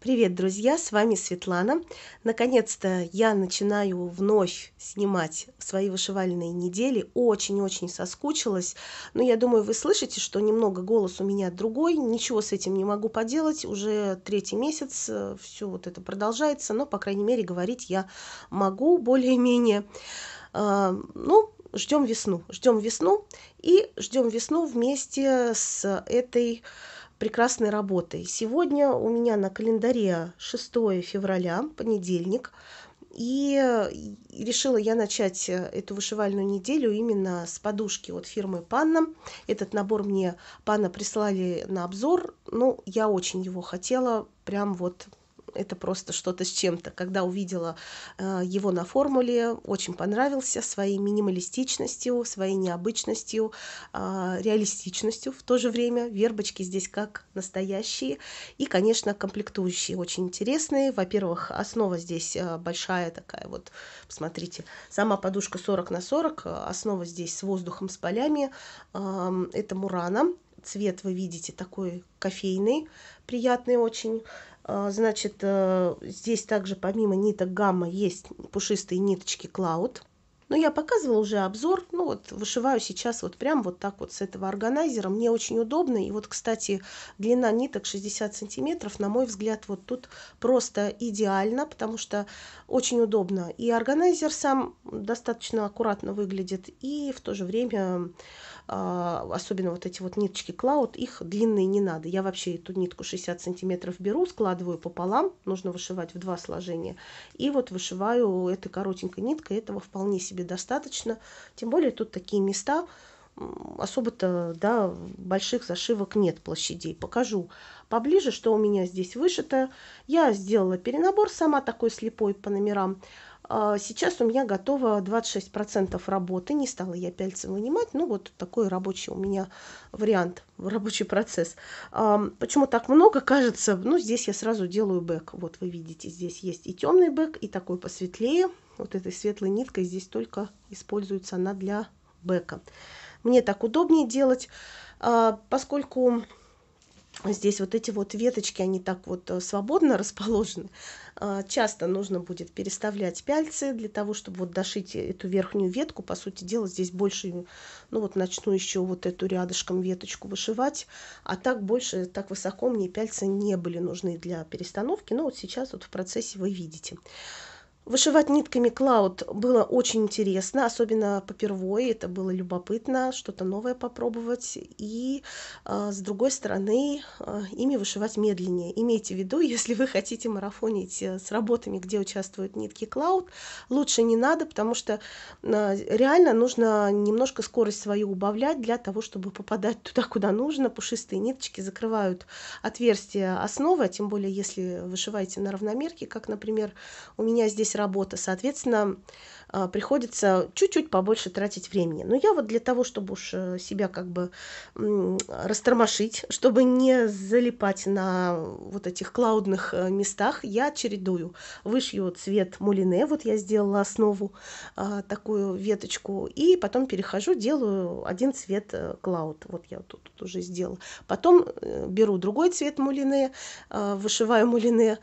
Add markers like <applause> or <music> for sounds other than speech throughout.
Привет, друзья! С вами Светлана. Наконец-то я начинаю вновь снимать свои вышивальные недели. Очень-очень соскучилась. Но я думаю, вы слышите, что немного голос у меня другой. Ничего с этим не могу поделать. Уже третий месяц э, все вот это продолжается. Но, по крайней мере, говорить я могу более-менее. Э, ну, ждем весну. Ждем весну. И ждем весну вместе с этой прекрасной работой. Сегодня у меня на календаре 6 февраля, понедельник, и решила я начать э, эту вышивальную неделю именно с подушки от фирмы Панна. Этот набор мне Панна прислали на обзор, но ну, я очень его хотела, прям вот это просто что-то с чем-то. Когда увидела э, его на формуле, очень понравился своей минималистичностью, своей необычностью, а, реалистичностью в то же время. Вербочки здесь как настоящие. И, конечно, комплектующие очень интересные. Во-первых, основа здесь э, большая такая вот, посмотрите, сама подушка 40 на 40, основа здесь с воздухом, с полями. Это мурана. Цвет вы видите такой кофейный, приятный очень. А, значит, э, здесь также помимо ниток гамма есть пушистые ниточки cloud Но я показывала уже обзор, ну вот вышиваю сейчас вот прям вот так вот с этого органайзера, мне очень удобно. И вот, кстати, длина ниток 60 сантиметров, на мой взгляд, вот тут просто идеально, потому что очень удобно. И органайзер сам достаточно аккуратно выглядит, и в то же время а, особенно вот эти вот ниточки клауд, их длинные не надо. Я вообще эту нитку 60 сантиметров беру, складываю пополам, нужно вышивать в два сложения, и вот вышиваю этой коротенькой ниткой, этого вполне себе достаточно. Тем более тут такие места, особо-то, да, больших зашивок нет площадей. Покажу поближе, что у меня здесь вышито. Я сделала перенабор сама такой слепой по номерам. А сейчас у меня готово 26% работы. Не стала я пяльцы вынимать. Ну, вот такой рабочий у меня вариант, <laughs> рабочий процесс. Почему так много? Кажется, ну, здесь я сразу делаю бэк. Вот вы видите, здесь есть и темный бэк, и такой посветлее. Вот этой светлой ниткой здесь только используется она для бэка. Мне так удобнее делать, а поскольку здесь вот эти вот веточки, они так вот э, свободно <laughs> расположены. А, часто нужно будет переставлять пяльцы для того, чтобы вот дошить эту верхнюю ветку. По сути дела, здесь больше, ну вот начну еще вот эту рядышком веточку вышивать. А так больше, так высоко мне пяльцы не были нужны для перестановки. Но вот сейчас вот в процессе вы видите. Вышивать нитками Клауд было очень интересно, особенно попервой, это было любопытно, что-то новое попробовать. И э, с другой стороны, э, ими вышивать медленнее. Имейте в виду, <laughs> если вы хотите марафонить э, с работами, где участвуют нитки Клауд, лучше не надо, потому что э, реально нужно немножко скорость свою убавлять для того, чтобы попадать туда, куда нужно. Пушистые ниточки закрывают отверстия основы, тем более если вышиваете на равномерке, как, например, у меня здесь работа, соответственно, а, приходится чуть-чуть побольше тратить времени. Но я вот для того, чтобы уж э, себя как бы растормошить, чтобы не залипать на вот этих клаудных э, местах, я чередую. Вышью цвет мулине, вот я сделала основу, а, такую веточку, и потом перехожу, делаю один цвет э, клауд. Вот я тут, тут уже сделала. Потом беру другой цвет мулине, а, вышиваю мулине,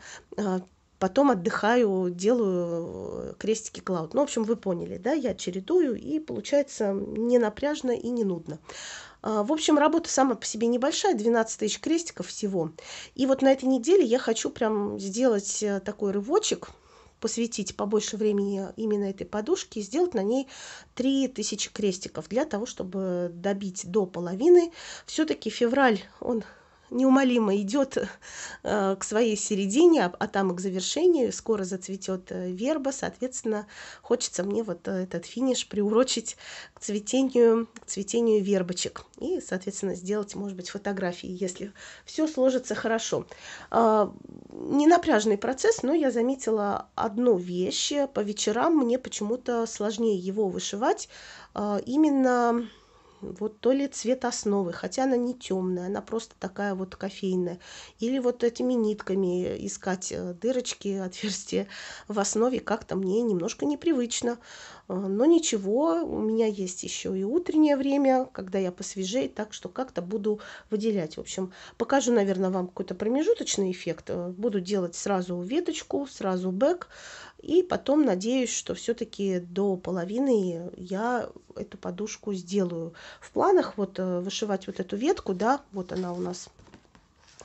Потом отдыхаю, делаю э, крестики клауд. Ну, в общем, вы поняли, да, я чередую, и получается не напряжно и не нудно. А, в общем, работа сама по себе небольшая, 12 тысяч крестиков всего. И вот на этой неделе я хочу прям сделать э, такой рывочек, посвятить побольше времени именно этой подушке и сделать на ней 3000 крестиков для того, чтобы добить до половины. Все-таки февраль, он неумолимо идет э, к своей середине, а, а там и к завершению. Скоро зацветет э, верба, соответственно, хочется мне вот э, этот финиш приурочить к цветению, к цветению вербочек. И, соответственно, сделать, может быть, фотографии, если все сложится хорошо. А, не напряжный процесс, но я заметила одну вещь. По вечерам мне почему-то сложнее его вышивать. А, именно вот то ли цвет основы, хотя она не темная, она просто такая вот кофейная. Или вот этими нитками искать э, дырочки, <laughs> отверстия в основе как-то мне немножко непривычно. Э, но ничего, у меня есть еще и утреннее время, когда я посвежее, так что как-то буду выделять. В общем, покажу, наверное, вам какой-то промежуточный эффект. Э, буду делать сразу веточку, сразу бэк, и потом надеюсь, что все-таки до половины я эту подушку сделаю. В планах вот э, вышивать вот эту ветку, да, вот она у нас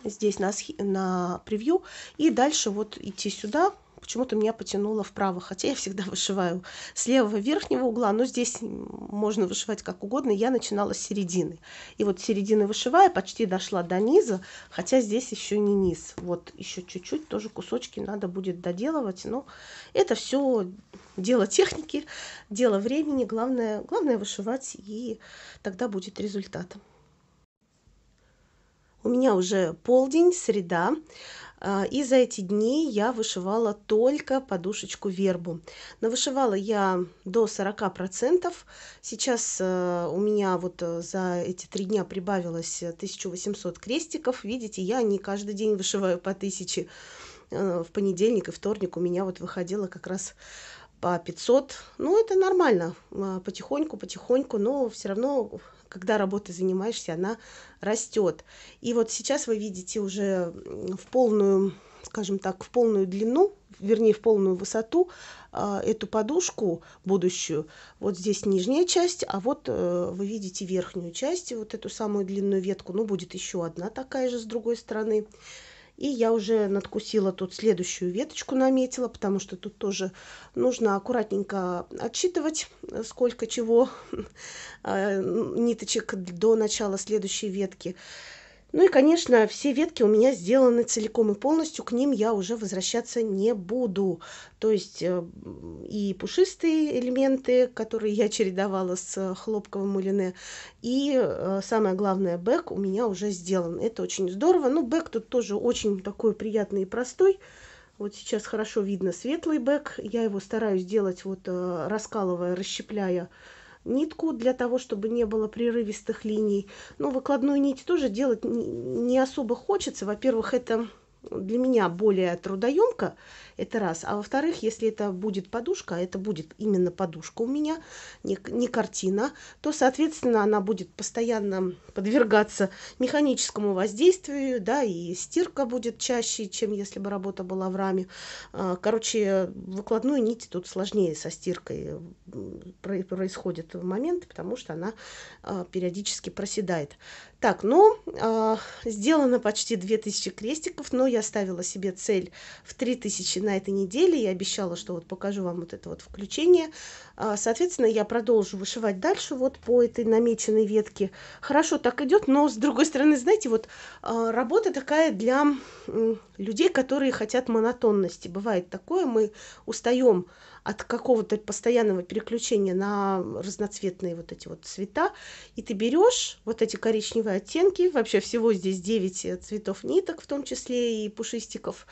здесь на, на превью. И дальше вот идти сюда, почему-то меня потянуло вправо, хотя я всегда <laughs> вышиваю с левого верхнего угла, но здесь можно вышивать как угодно, я начинала с середины. И вот середины вышивая, почти дошла до низа, хотя здесь еще не низ. Вот еще чуть-чуть тоже кусочки надо будет доделывать, но это все дело техники, дело времени, главное, главное вышивать, и тогда будет результат. У меня уже полдень, среда. А, и за эти дни я вышивала только подушечку вербу. Навышивала я до 40%. Сейчас э, у меня вот э, за эти три дня прибавилось 1800 крестиков. Видите, я не каждый день вышиваю по 1000. Э, в понедельник и вторник у меня вот выходило как раз по 500. Ну, это нормально, потихоньку, потихоньку, но все равно когда работой занимаешься, она растет. И вот сейчас вы видите уже в полную, скажем так, в полную длину, вернее, в полную высоту а, эту подушку будущую. Вот здесь нижняя часть, а вот э, вы видите верхнюю часть, вот эту самую длинную ветку. Ну, будет еще одна такая же с другой стороны. И я уже надкусила тут следующую веточку наметила, потому что тут тоже нужно аккуратненько отсчитывать, сколько чего <laughs> э, ниточек до начала следующей ветки. Ну и, конечно, все ветки у меня сделаны целиком и полностью, к ним я уже возвращаться не буду. То есть э, и пушистые элементы, которые я чередовала с э, хлопковым мулине, и э, самое главное, бэк у меня уже сделан. Это очень здорово. Ну, бэк тут тоже очень такой приятный и простой. Вот сейчас хорошо видно светлый бэк. Я его стараюсь делать, вот раскалывая, расщепляя нитку для того, чтобы не было прерывистых линий. Но выкладную нить тоже делать не особо хочется. Во-первых, это для меня более трудоемко, это раз. А во-вторых, если это будет подушка, это будет именно подушка у меня, не, не картина, то, соответственно, она будет постоянно подвергаться механическому воздействию, да, и стирка будет чаще, чем если бы работа была в раме. А, короче, выкладную нить тут сложнее со стиркой происходит в момент, потому что она а, периодически проседает. Так, ну, э, сделано почти 2000 крестиков, но я ставила себе цель в 3000 на этой неделе. Я обещала, что вот покажу вам вот это вот включение. Э, соответственно, я продолжу вышивать дальше вот по этой намеченной ветке. Хорошо так идет, но с другой стороны, знаете, вот э, работа такая для э, людей, которые хотят монотонности. Бывает такое, мы устаем от какого-то постоянного переключения на разноцветные вот эти вот цвета. И ты берешь вот эти коричневые оттенки, вообще всего здесь 9 э, цветов ниток, в том числе и пушистиков.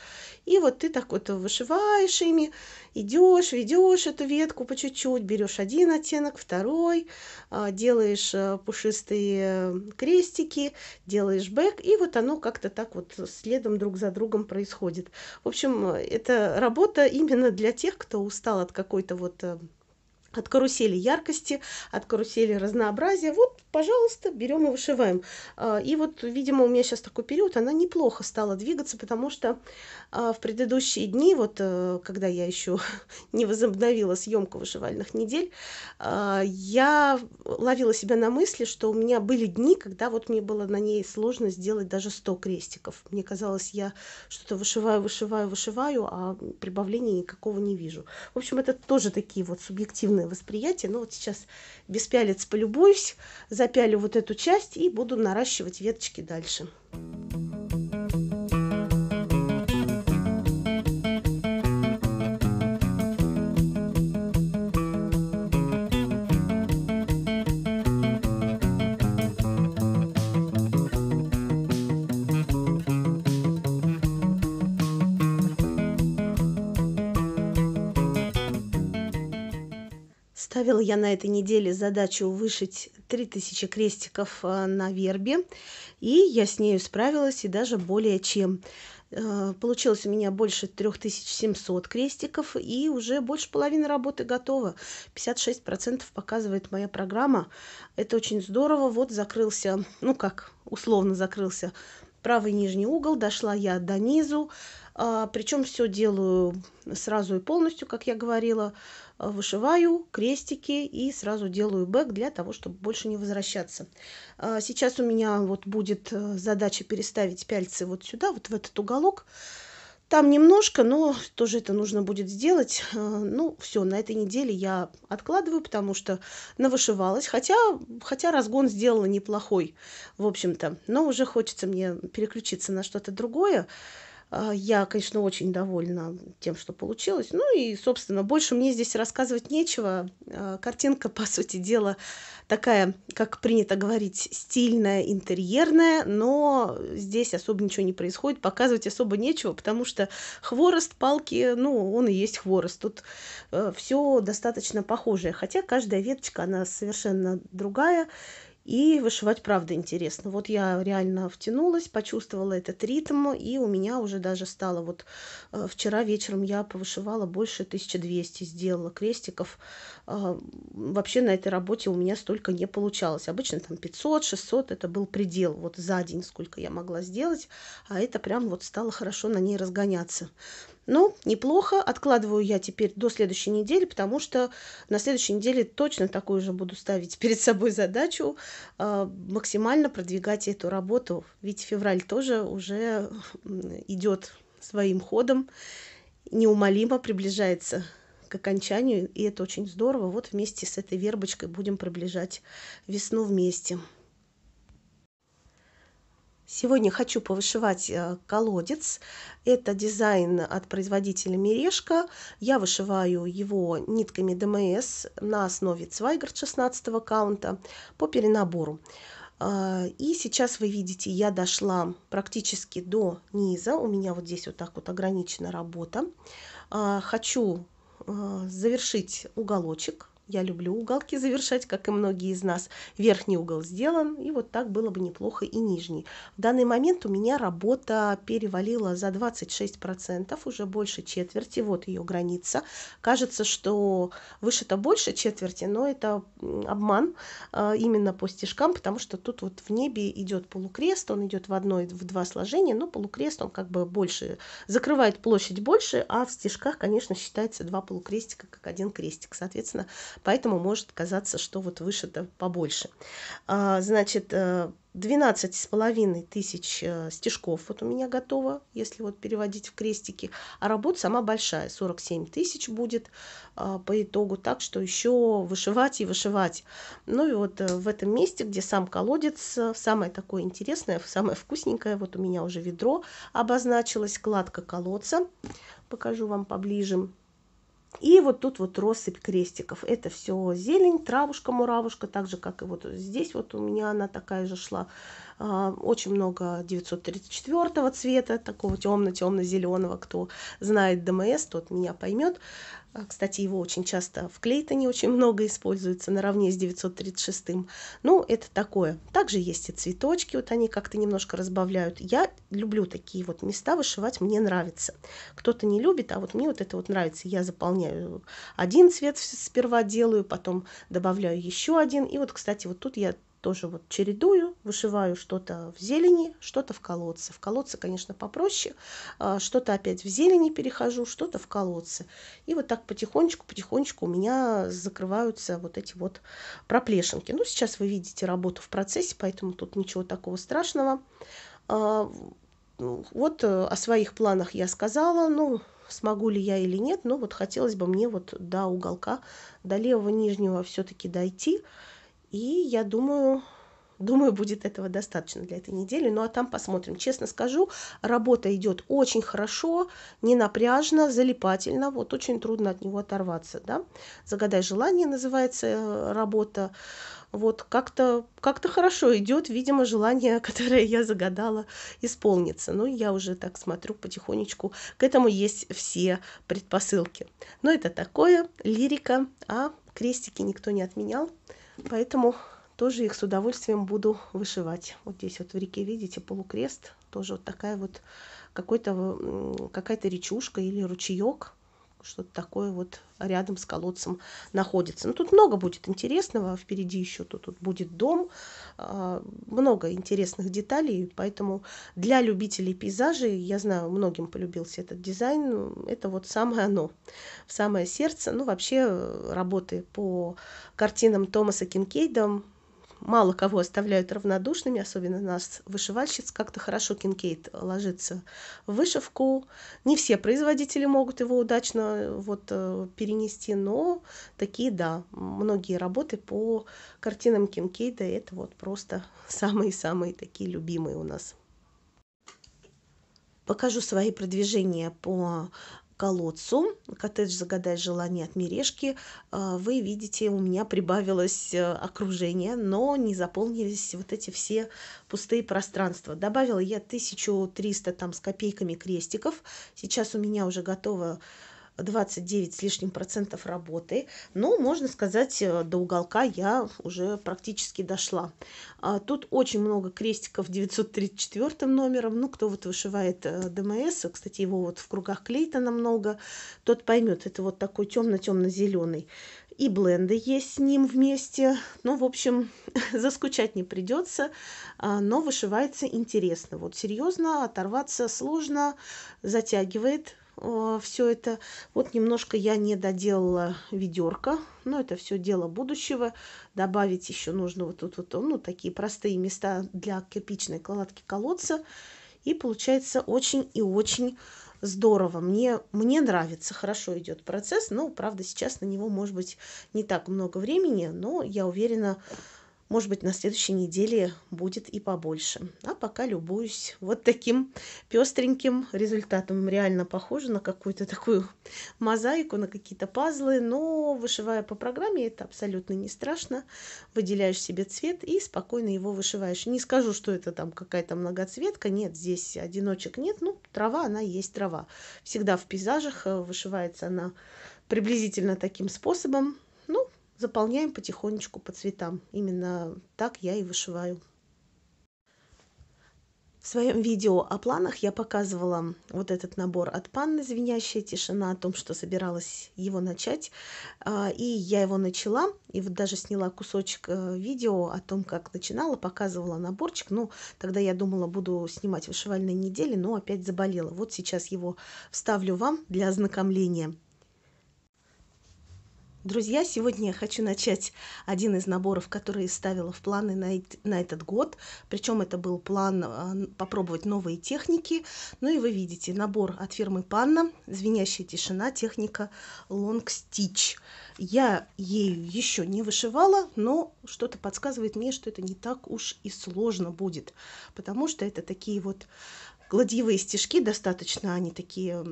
И вот ты так вот вышиваешь ими, идешь, ведешь эту ветку по чуть-чуть, берешь один оттенок, второй, э, делаешь э, пушистые крестики, делаешь бэк, и вот оно как-то так вот следом друг за другом происходит. В общем, это работа именно для тех, кто устал от какой-то вот э, от карусели яркости, от карусели разнообразия. Вот, пожалуйста, берем и вышиваем. А, и вот, видимо, у меня сейчас такой период, она неплохо стала двигаться, потому что а, в предыдущие дни, вот э, когда я еще <laughs> не возобновила съемку вышивальных недель, а, я ловила себя на мысли, что у меня были дни, когда вот мне было на ней сложно сделать даже 100 крестиков. Мне казалось, я что-то вышиваю, вышиваю, вышиваю, а прибавления никакого не вижу. В общем, это тоже такие вот субъективные объективное восприятие. Ну вот сейчас без пялец полюбуюсь, запялю вот эту часть и буду наращивать веточки дальше. Thank you Поставила я на этой неделе задачу вышить 3000 крестиков э, на вербе, и я с нею справилась, и даже более чем. Э, получилось у меня больше 3700 крестиков, и уже больше половины работы готова. 56% показывает моя программа. Это очень здорово. Вот закрылся, ну как, условно закрылся правый нижний угол, дошла я до низу. А, Причем все делаю сразу и полностью, как я говорила вышиваю крестики и сразу делаю бэк для того, чтобы больше не возвращаться. А, сейчас у меня вот будет э, задача переставить пяльцы вот сюда, вот в этот уголок. Там немножко, но тоже это нужно будет сделать. А, ну, все, на этой неделе я откладываю, потому что навышивалась. Хотя, хотя разгон сделала неплохой, в общем-то. Но уже хочется мне переключиться на что-то другое. А, я, конечно, очень довольна тем, что получилось. Ну и, собственно, больше мне здесь рассказывать нечего. А, картинка, <laughs> по сути дела, такая, как принято говорить, стильная, интерьерная, но здесь особо ничего не происходит, показывать особо нечего, потому что хворост палки, ну, он и есть хворост. Тут э, все достаточно похожее, хотя каждая веточка, она совершенно другая, и вышивать, правда, интересно. Вот я реально втянулась, почувствовала этот ритм, и у меня уже даже стало... Вот э, вчера вечером я повышивала больше 1200, сделала крестиков. Э, вообще на этой работе у меня столько не получалось. Обычно там 500-600, это был предел вот за день, сколько я могла сделать. А это прям вот стало хорошо на ней разгоняться. Ну, неплохо. Откладываю я теперь до следующей недели, потому что на следующей неделе точно такую же буду ставить <laughs> перед собой задачу э, максимально продвигать эту работу. Ведь февраль тоже уже идет своим ходом, неумолимо приближается к окончанию, и это очень здорово. Вот вместе с этой вербочкой будем приближать весну вместе. Сегодня хочу повышивать э, колодец. Это дизайн от производителя Мережка. Я вышиваю его нитками ДМС эм на основе Цвайгард 16 каунта по перенабору. А, и сейчас вы видите, я дошла практически до низа. У меня вот здесь вот так вот ограничена работа. А, хочу э, завершить уголочек я люблю уголки завершать, как и многие из нас. Верхний угол сделан, и вот так было бы неплохо и нижний. В данный момент у меня работа перевалила за 26%, уже больше четверти, вот ее граница. Кажется, что выше-то больше четверти, но это обман а, именно по стежкам, потому что тут вот в небе идет полукрест, он идет в одно и в два сложения, но полукрест он как бы больше, закрывает площадь больше, а в стежках, конечно, считается два полукрестика как один крестик. Соответственно, поэтому может казаться, что вот вышито побольше. А, значит, 12 э, с половиной тысяч э, стежков вот у меня готово, если вот переводить в крестики, а работа сама большая, 47 тысяч будет а, по итогу, так что еще вышивать и вышивать. Ну и вот э, в этом месте, где сам колодец, самое такое интересное, самое вкусненькое, вот у меня уже ведро обозначилось, кладка колодца, покажу вам поближе. И вот тут вот россыпь крестиков. Это все зелень, травушка, муравушка, так же, как и вот здесь вот у меня она такая же шла. А, очень много 934 цвета, такого темно-темно-зеленого. Кто знает ДМС, тот меня поймет. А, кстати, его очень часто в клейтоне очень <laughs> много используется, наравне с 936 Ну, это такое. Также есть и цветочки, вот они как-то немножко разбавляют. Я люблю такие вот места вышивать, мне нравится. Кто-то не любит, а вот мне вот это вот нравится. Я заполняю один цвет сперва делаю, потом добавляю еще один. И вот, кстати, вот тут я тоже вот чередую, вышиваю что-то в зелени, что-то в колодце. В колодце, конечно, попроще, а, что-то опять в зелени перехожу, что-то в колодце. И вот так потихонечку-потихонечку у меня закрываются вот эти вот проплешинки. Ну, сейчас вы видите работу в процессе, поэтому тут ничего такого страшного. А, вот э, о своих планах я сказала, ну, смогу ли я или нет, но вот хотелось бы мне вот до уголка, до левого нижнего все-таки дойти, и я думаю, Думаю, будет этого достаточно для этой недели. Ну а там посмотрим. Честно скажу, работа идет очень хорошо, не напряжно, залипательно. Вот очень трудно от него оторваться. Да? Загадай желание называется э, работа. Вот как-то как то хорошо идет, видимо, желание, <laughs> которое я загадала, исполнится. Но ну, я уже так смотрю потихонечку. К этому есть все предпосылки. Но это такое, лирика, а крестики никто не отменял. Поэтому тоже их с удовольствием буду вышивать. Вот здесь вот в реке, видите, полукрест. Тоже вот такая вот какой-то какая-то речушка или ручеек что-то такое вот рядом с колодцем находится. Ну, тут много будет интересного, а впереди еще тут, тут будет дом, а, много интересных деталей, поэтому для любителей пейзажей, я знаю, многим полюбился этот дизайн, это вот самое оно, самое сердце. Ну, вообще, э, работы по картинам Томаса Кинкейда мало кого оставляют равнодушными, особенно нас, вышивальщиц. Как-то хорошо кинкейт ложится в вышивку. Не все производители могут его удачно вот, э, перенести, но такие, да, многие работы по картинам кинкейда – это вот просто <laughs> самые-самые такие любимые у нас покажу свои продвижения по колодцу «Коттедж. Загадай желание от Мирешки» э, вы видите, у меня прибавилось э, окружение, но не заполнились вот эти все пустые пространства. Добавила я 1300 там с копейками крестиков. Сейчас у меня уже готово 29 с лишним процентов работы. Но, можно сказать, э, до уголка я уже практически дошла. А, тут очень много крестиков 934 номером. Ну, кто вот вышивает э, ДМС, кстати, его вот в кругах Клейтона много, тот поймет, это вот такой темно-темно-зеленый и бленды есть с ним вместе. Ну, в общем, <laughs> заскучать не придется, а, но вышивается интересно. Вот серьезно, оторваться сложно, затягивает, а, все это. Вот немножко я не доделала ведерко, но это все дело будущего. Добавить еще нужно вот тут вот, ну, такие простые места для кирпичной кладки колодца. И получается очень и очень здорово. Мне, мне нравится, хорошо идет процесс, но, правда, сейчас на него, может быть, не так много времени, но я уверена, может быть, на следующей неделе будет и побольше. А пока любуюсь вот таким пестреньким результатом. Реально похоже на какую-то такую мозаику, на какие-то пазлы. Но вышивая по программе, это абсолютно не страшно. Выделяешь себе цвет и спокойно его вышиваешь. Не скажу, что это там какая-то многоцветка. Нет, здесь одиночек нет. Ну, трава, она есть трава. Всегда в пейзажах э, вышивается она приблизительно таким способом заполняем потихонечку по цветам. Именно так я и вышиваю. В своем видео о планах я показывала вот этот набор от Панны «Звенящая тишина», о том, что собиралась его начать. А, и я его начала, и вот даже сняла кусочек э, видео о том, как начинала, показывала наборчик. но ну, тогда я думала, буду снимать вышивальные недели, но опять заболела. Вот сейчас его вставлю вам для ознакомления. Друзья, сегодня я хочу начать один из наборов, которые ставила в планы на, на этот год. Причем это был план а, попробовать новые техники. Ну и вы видите, набор от фирмы Панна, звенящая тишина, техника Long Stitch. Я ею еще не вышивала, но что-то подсказывает мне, что это не так уж и сложно будет, потому что это такие вот Гладьевые стежки достаточно, они такие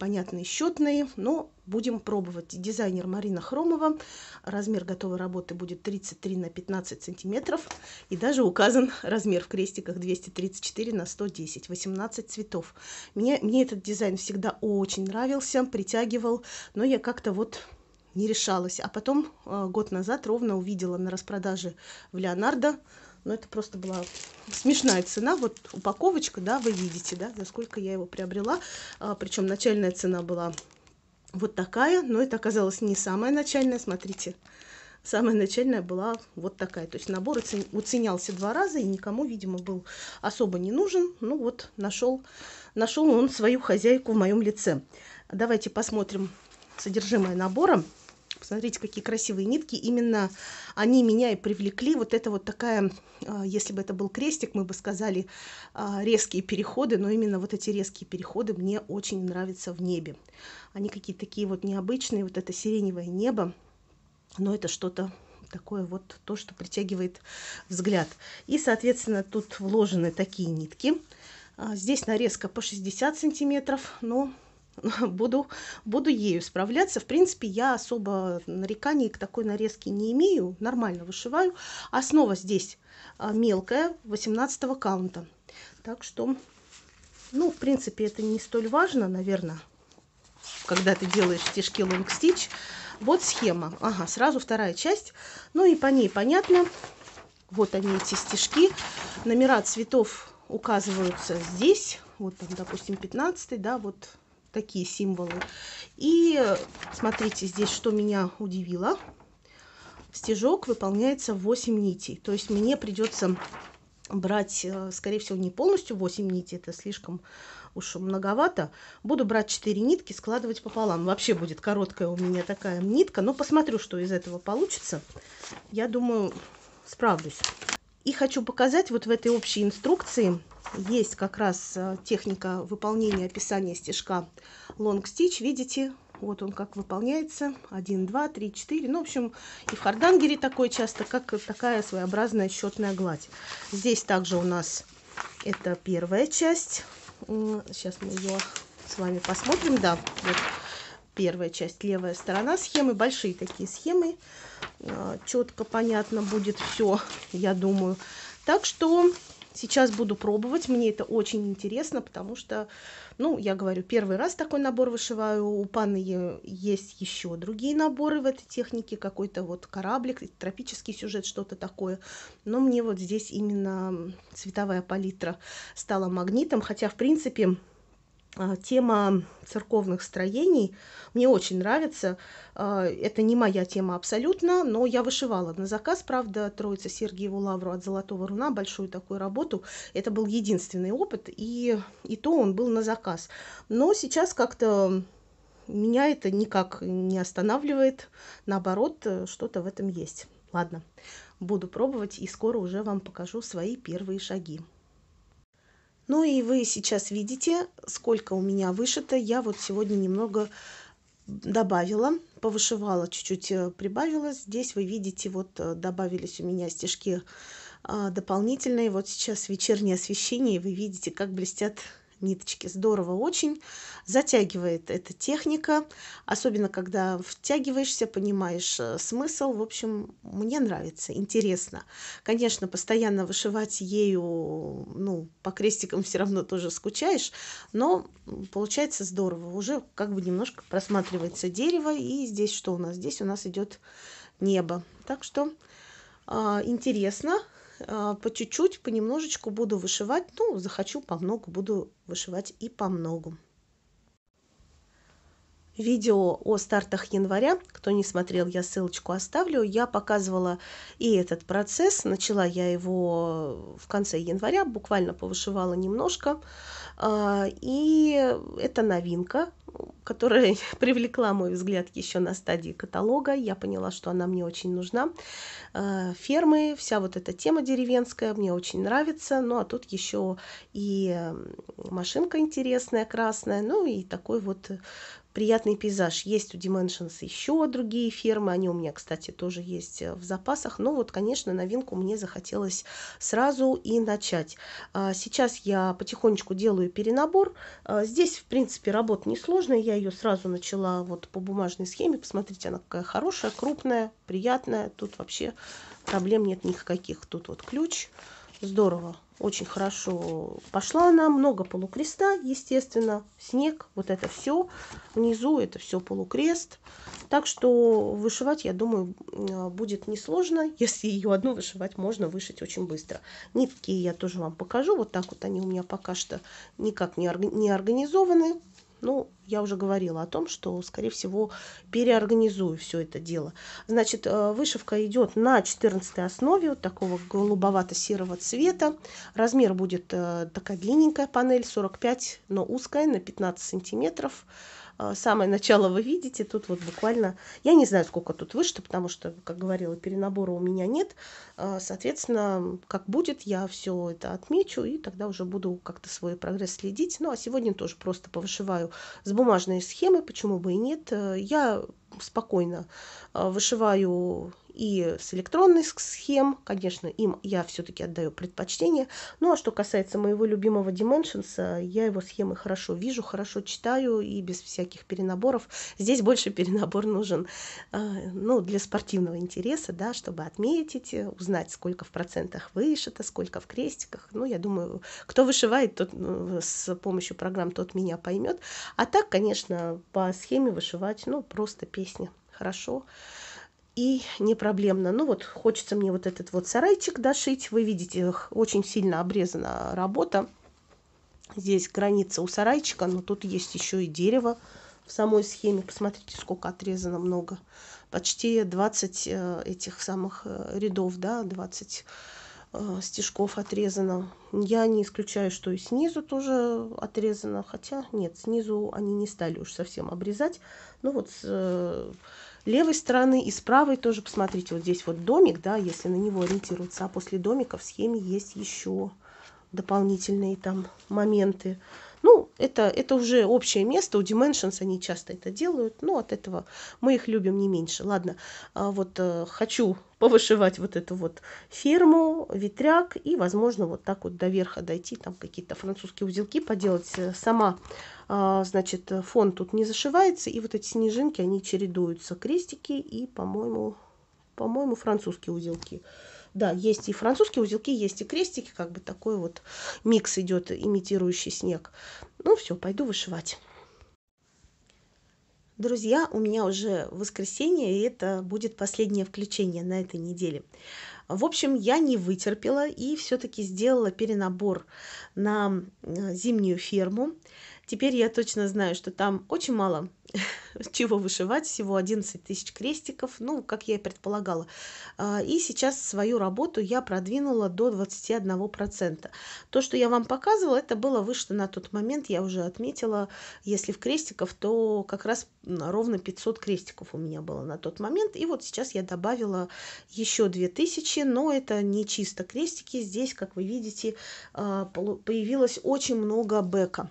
понятные, счетные, но будем пробовать. Дизайнер Марина Хромова. Размер готовой работы будет 33 на 15 сантиметров. И даже указан размер в крестиках 234 на 110, 18 цветов. Мне, мне этот дизайн всегда очень нравился, притягивал, но я как-то вот не решалась. А потом э, год назад ровно увидела на распродаже в Леонардо но ну, это просто была смешная цена. Вот упаковочка, да, вы видите, да, за сколько я его приобрела. А, причем начальная цена была вот такая, но это оказалось не самая начальная, смотрите. Самая начальная была вот такая. То есть набор уценялся два раза и никому, видимо, был особо не нужен. Ну вот, нашел, нашел он свою хозяйку в моем лице. Давайте посмотрим содержимое набора. Посмотрите, какие красивые нитки. Именно они меня и привлекли. Вот это вот такая, а, если бы это был крестик, мы бы сказали а, резкие переходы, но именно вот эти резкие переходы мне очень нравятся в небе. Они какие-то такие вот необычные, вот это сиреневое небо, но это что-то такое вот то, что притягивает взгляд. И, соответственно, тут вложены такие нитки. А, здесь нарезка по 60 сантиметров, но <laughs> буду, буду ею справляться. В принципе, я особо нареканий к такой нарезке не имею, нормально вышиваю. Основа здесь а, мелкая, 18 каунта. Так что, ну, в принципе, это не столь важно, наверное, когда ты делаешь стежки long stitch. Вот схема. Ага, сразу вторая часть. Ну и по ней понятно. Вот они, эти стежки. Номера цветов указываются здесь. Вот там, допустим, 15, да, вот такие символы. И смотрите, здесь что меня удивило. Стежок выполняется 8 нитей. То есть мне придется брать, э, скорее всего, не полностью 8 нитей, это слишком уж многовато. Буду брать 4 нитки, складывать пополам. Вообще будет короткая у меня такая нитка, но посмотрю, что из этого получится. Я думаю, справлюсь. И хочу показать вот в этой общей инструкции есть как раз э, техника выполнения описания стежка long stitch. Видите, вот он как выполняется. 1, 2, 3, 4. Ну, в общем, и в хардангере такое часто, как такая своеобразная счетная гладь. Здесь также у нас это первая часть. Сейчас мы ее с вами посмотрим. Да, вот первая часть, левая сторона схемы. Большие такие схемы. Э, Четко понятно будет все, я думаю. Так что Сейчас буду пробовать, мне это очень интересно, потому что, ну, я говорю, первый раз такой набор вышиваю. У Паны есть еще другие наборы в этой технике, какой-то вот кораблик, тропический сюжет, что-то такое. Но мне вот здесь именно цветовая палитра стала магнитом, хотя, в принципе, а, тема церковных строений мне очень нравится. А, это не моя тема абсолютно, но я вышивала на заказ, правда, Троица Сергиеву Лавру от Золотого Руна, большую такую работу. Это был единственный опыт, и, и то он был на заказ. Но сейчас как-то меня это никак не останавливает, наоборот, э, что-то в этом есть. Ладно, буду пробовать и скоро уже вам покажу свои первые шаги. Ну и вы сейчас видите, сколько у меня вышито. Я вот сегодня немного добавила, повышивала, чуть-чуть э, прибавила. Здесь вы видите, вот э, добавились у меня стежки а, дополнительные. Вот сейчас вечернее освещение, и вы видите, как блестят ниточки. Здорово очень. Затягивает эта техника, особенно когда втягиваешься, понимаешь э, смысл. В общем, мне нравится, интересно. Конечно, постоянно вышивать ею, ну, по крестикам все равно тоже скучаешь, но получается здорово. Уже как бы немножко просматривается дерево. И здесь что у нас? Здесь у нас идет небо. Так что а, интересно, а, по чуть-чуть понемножечку буду вышивать ну захочу по много буду вышивать и по многу видео о стартах января. Кто не смотрел, я ссылочку оставлю. Я показывала и этот процесс. Начала я его в конце января, буквально повышивала немножко. А, и это новинка, которая <laughs> привлекла мой взгляд еще на стадии каталога. Я поняла, что она мне очень нужна. А, фермы, вся вот эта тема деревенская мне очень нравится. Ну, а тут еще и машинка интересная, красная, ну и такой вот Приятный пейзаж есть у Dimensions еще другие фермы. Они у меня, кстати, тоже есть э, в запасах. Но вот, конечно, новинку мне захотелось сразу и начать. А, сейчас я потихонечку делаю перенабор. А, здесь, в принципе, работа несложная. Я ее сразу начала вот по бумажной схеме. Посмотрите, она какая хорошая, крупная, приятная. Тут вообще проблем нет никаких. Тут вот ключ. Здорово очень хорошо пошла она. Много полукреста, естественно, снег, вот это все. Внизу это все полукрест. Так что вышивать, я думаю, будет несложно. <laughs> Если ее одну вышивать, можно вышить очень быстро. Нитки я тоже вам покажу. Вот так вот они у меня пока что никак не не организованы. Ну, я уже говорила о том, что, скорее всего, переорганизую все это дело. Значит, э, вышивка идет на 14 основе, вот такого голубовато-серого цвета. Размер будет э, такая длинненькая панель, 45, но узкая, на 15 сантиметров. А, самое начало вы видите, тут вот буквально, я не знаю, сколько тут вышло потому что, как говорила, перенабора у меня нет. А, соответственно, как будет, я все это отмечу, и тогда уже буду как-то свой прогресс следить. Ну, а сегодня тоже просто повышиваю с бумажной схемы, почему бы и нет. Э, я спокойно э, вышиваю и с электронных схем, конечно, им я все-таки отдаю предпочтение. Ну а что касается моего любимого Dimensions, я его схемы хорошо вижу, хорошо читаю и без всяких перенаборов. Здесь больше перенабор нужен э, ну, для спортивного интереса, да, чтобы отметить, узнать, сколько в процентах вышито, сколько в крестиках. Ну, я думаю, кто вышивает, тот э, с помощью программ, тот меня поймет. А так, конечно, по схеме вышивать, ну, просто петь песня. Хорошо. И не проблемно. Ну вот, хочется мне вот этот вот сарайчик дошить. Вы видите, очень сильно обрезана работа. Здесь граница у сарайчика, но тут есть еще и дерево в самой схеме. Посмотрите, сколько отрезано много. Почти 20 э, этих самых э, рядов, да, 20 Э, стежков отрезано. Я не исключаю, что и снизу тоже отрезано, хотя нет, снизу они не стали уж совсем обрезать. Ну вот с э, левой стороны и с правой тоже, посмотрите, вот здесь вот домик, да, если на него ориентироваться, а после домика в схеме есть еще дополнительные там моменты. Ну, это, это уже общее место, у Dimensions они часто это делают, но от этого мы их любим не меньше. Ладно, а вот э, хочу <laughs> повышивать вот эту вот ферму, ветряк и, возможно, вот так вот до верха дойти, там какие-то французские узелки поделать. Э, сама, а, значит, фон тут не зашивается, и вот эти снежинки, они чередуются, крестики и, по-моему, по-моему, французские узелки. Да, есть и французские узелки, есть и крестики, как бы такой вот микс идет, имитирующий снег. Ну все, пойду вышивать. Друзья, у меня уже воскресенье, и это будет последнее включение на этой неделе. В общем, я не вытерпела и все-таки сделала перенабор на э, зимнюю ферму. Теперь я точно знаю, что там очень мало <laughs> чего вышивать, всего 11 тысяч крестиков, ну, как я и предполагала. А, и сейчас свою работу я продвинула до 21%. То, что я вам показывала, это было вышито на тот момент, я уже отметила, если в крестиков, то как раз ровно 500 крестиков у меня было на тот момент. И вот сейчас я добавила еще 2000, но это не чисто крестики. Здесь, как вы видите, а, появилось очень много бэка.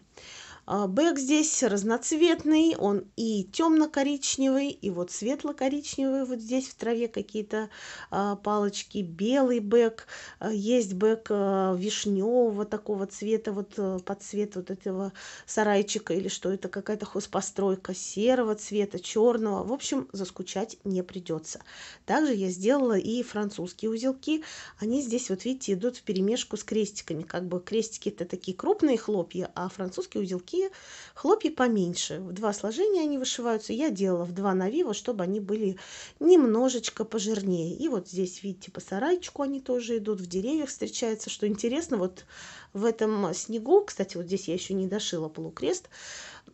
А, бэк здесь разноцветный, он и темно-коричневый, и вот светло-коричневый, вот здесь в траве какие-то а, палочки, белый бэк, а, есть бэк вишневого такого цвета, вот э, под цвет вот этого сарайчика или что это, какая-то хозпостройка серого цвета, черного, в общем, заскучать не придется. Также я сделала и французские узелки, они здесь, вот видите, идут в перемешку с крестиками, как бы крестики это такие крупные хлопья, а французские узелки такие. Хлопья поменьше, в два сложения они вышиваются. Я делала в два навива, чтобы они были немножечко пожирнее. И вот здесь, видите, по сарайчику они тоже идут, в деревьях встречается Что интересно, вот в этом снегу, кстати, вот здесь я еще не дошила полукрест,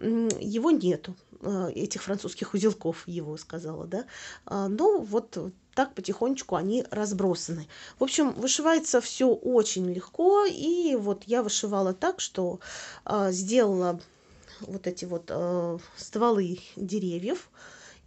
его нету, э, этих французских узелков его, сказала, да. А, но вот так потихонечку они разбросаны. В общем, вышивается все очень легко, и вот я вышивала так, что а, сделала вот эти вот э, стволы деревьев,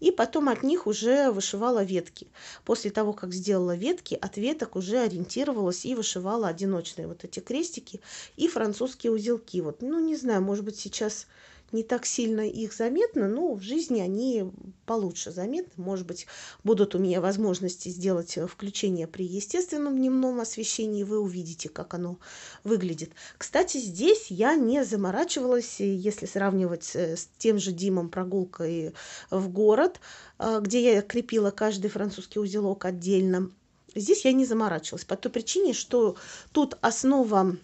и потом от них уже вышивала ветки. После того, как сделала ветки, от веток уже ориентировалась и вышивала одиночные вот эти крестики и французские узелки. Вот, ну, не знаю, может быть, сейчас не так сильно их заметно, но в жизни они получше заметны. Может быть, будут у меня возможности сделать э, включение при естественном дневном освещении, вы увидите, как оно выглядит. Кстати, здесь я не заморачивалась, э, если сравнивать э, с тем же Димом прогулкой в город, где я крепила каждый французский узелок отдельно. Здесь я не заморачивалась по той причине, что тут основа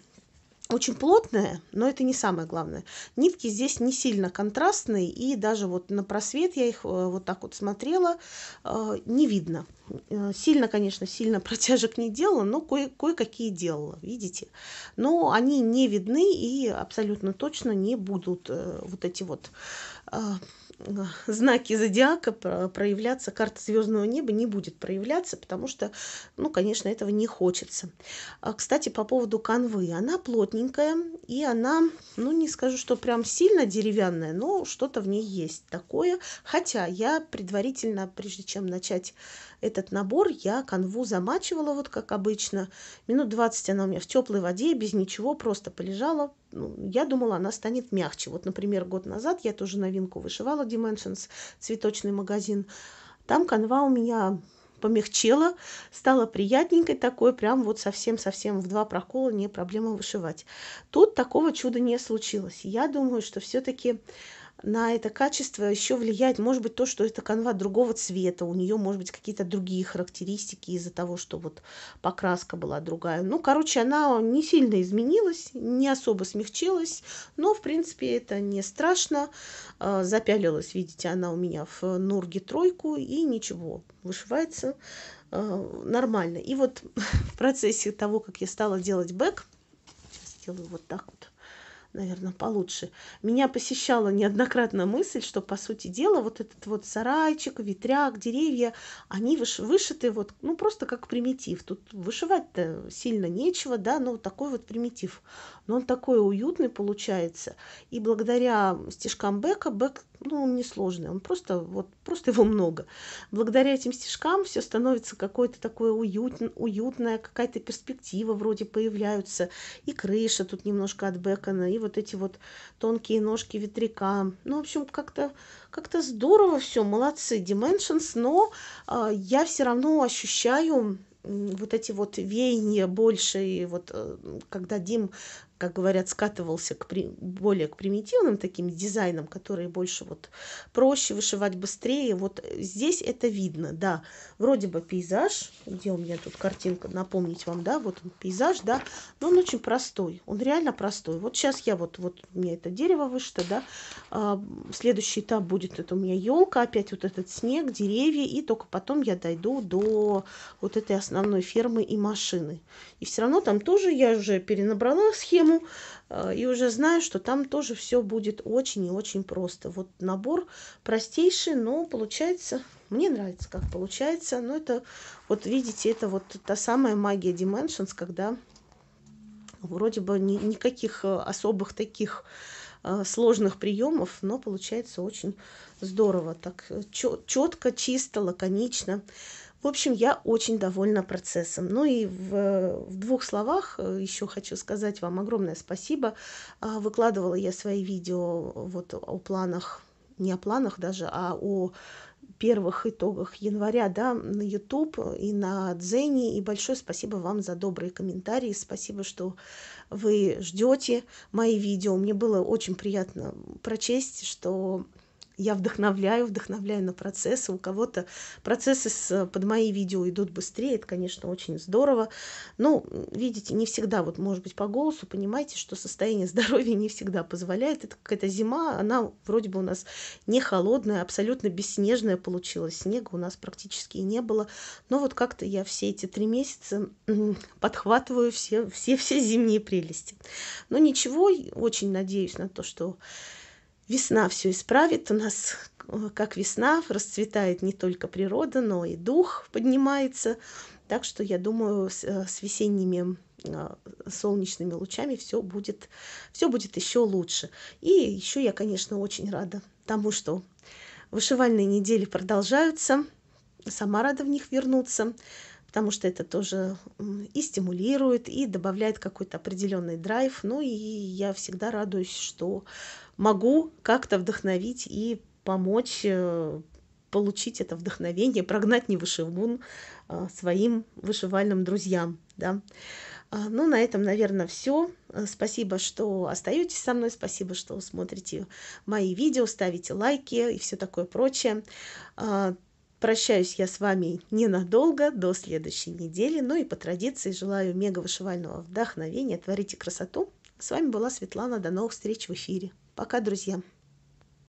очень плотная, но это не самое главное. Нитки здесь не сильно контрастные, и даже вот на просвет я их э, вот так вот смотрела, э, не видно. Э, сильно, конечно, сильно <laughs> протяжек не делала, но кое- кое-какие делала, видите. Но они не видны и абсолютно точно не будут вот эти вот знаки зодиака проявляться, карта звездного неба не будет проявляться, потому что, ну, конечно, этого не хочется. А, кстати, по поводу канвы. Она плотненькая, и она, ну, не скажу, что прям сильно деревянная, но что-то в ней есть такое. Хотя я предварительно, прежде чем начать этот набор я канву замачивала, вот как обычно. Минут 20 она у меня в теплой воде, без ничего, просто полежала. Ну, я думала, она станет мягче. Вот, например, год назад я тоже новинку вышивала Dimensions, цветочный магазин. Там канва у меня помягчела, стала приятненькой такой, прям вот совсем-совсем в два прокола не проблема вышивать. Тут такого чуда не случилось. Я думаю, что все-таки на это качество еще влияет, может быть, то, что это канва другого цвета, у нее, может быть, какие-то другие характеристики из-за того, что вот покраска была другая. Ну, короче, она не сильно изменилась, не особо смягчилась, но, в принципе, это не страшно. А, запялилась, видите, она у меня в Нурге тройку, и ничего, вышивается а, нормально. И вот <laughs> в процессе того, как я стала делать бэк, сейчас сделаю вот так вот, наверное, получше. Меня посещала неоднократно мысль, что, по сути дела, вот этот вот сарайчик, ветряк, деревья, они выш вышиты вот, ну, просто как примитив. Тут вышивать-то сильно нечего, да, но такой вот примитив. Но он такой уютный получается. И благодаря стежкам Бека Бек ну, он несложный, он просто, вот, просто его много. Благодаря этим стишкам все становится какое-то такое уют, уютное, какая-то перспектива вроде появляются. И крыша тут немножко от Бекона, и вот эти вот тонкие ножки ветряка. Ну, в общем, как-то как, -то, здорово все, молодцы, Dimensions, но э, я все равно ощущаю вот эти вот веяния больше, и вот э, когда Дим как говорят, скатывался к при... более к примитивным таким дизайнам, которые больше вот проще вышивать быстрее. Вот здесь это видно, да. Вроде бы пейзаж, где у меня тут картинка, напомнить вам, да, вот он пейзаж, да, но он очень простой, он реально простой. Вот сейчас я вот, вот у меня это дерево вышито, да, а, следующий этап будет, это у меня елка, опять вот этот снег, деревья, и только потом я дойду до вот этой основной фермы и машины. И все равно там тоже я уже перенабрала схему, тему э, и уже знаю, что там тоже все будет очень и очень просто. Вот набор простейший, но получается, мне нравится, как получается. Но это, вот видите, это вот та самая магия Dimensions, когда вроде бы ни, никаких э, особых таких э, сложных приемов, но получается очень здорово, так четко, чисто, лаконично. В общем, я очень довольна процессом. Ну и в, в двух словах э, еще хочу сказать вам огромное спасибо. А, выкладывала я свои видео вот о планах, не о планах даже, а о первых итогах января, да, на YouTube и на Дзене. И большое спасибо вам за добрые комментарии. Спасибо, что вы ждете мои видео. Мне было очень приятно прочесть, что я вдохновляю, вдохновляю на процессы. У кого-то процессы с, под мои видео идут быстрее, это, конечно, очень здорово. Но, видите, не всегда, вот, может быть, по голосу понимаете, что состояние <laughs> здоровья не всегда позволяет. Это какая-то зима, она вроде бы у нас не холодная, абсолютно бесснежная получилась. Снега у нас практически и не было. Но вот как-то я все эти три месяца подхватываю все, все, все зимние прелести. Но ничего, очень надеюсь на то, что весна все исправит. У нас э, как весна расцветает не только природа, но и дух поднимается. Так что я думаю, с, э, с весенними э, солнечными лучами все будет, все будет еще лучше. И еще я, конечно, очень рада тому, что вышивальные недели продолжаются. Сама рада в них вернуться потому что это тоже и стимулирует, и добавляет какой-то определенный драйв. Ну и я всегда радуюсь, что могу как-то вдохновить и помочь э, получить это вдохновение, прогнать невышивун а, своим вышивальным друзьям. Да? А, ну, на этом, наверное, все. Э, спасибо, что остаетесь со мной, спасибо, что смотрите мои видео, ставите лайки и все такое прочее. А, Прощаюсь я с вами ненадолго, до следующей недели. Но ну и по традиции желаю мега вышивального вдохновения. Творите красоту. С вами была Светлана. До новых встреч в эфире. Пока, друзья.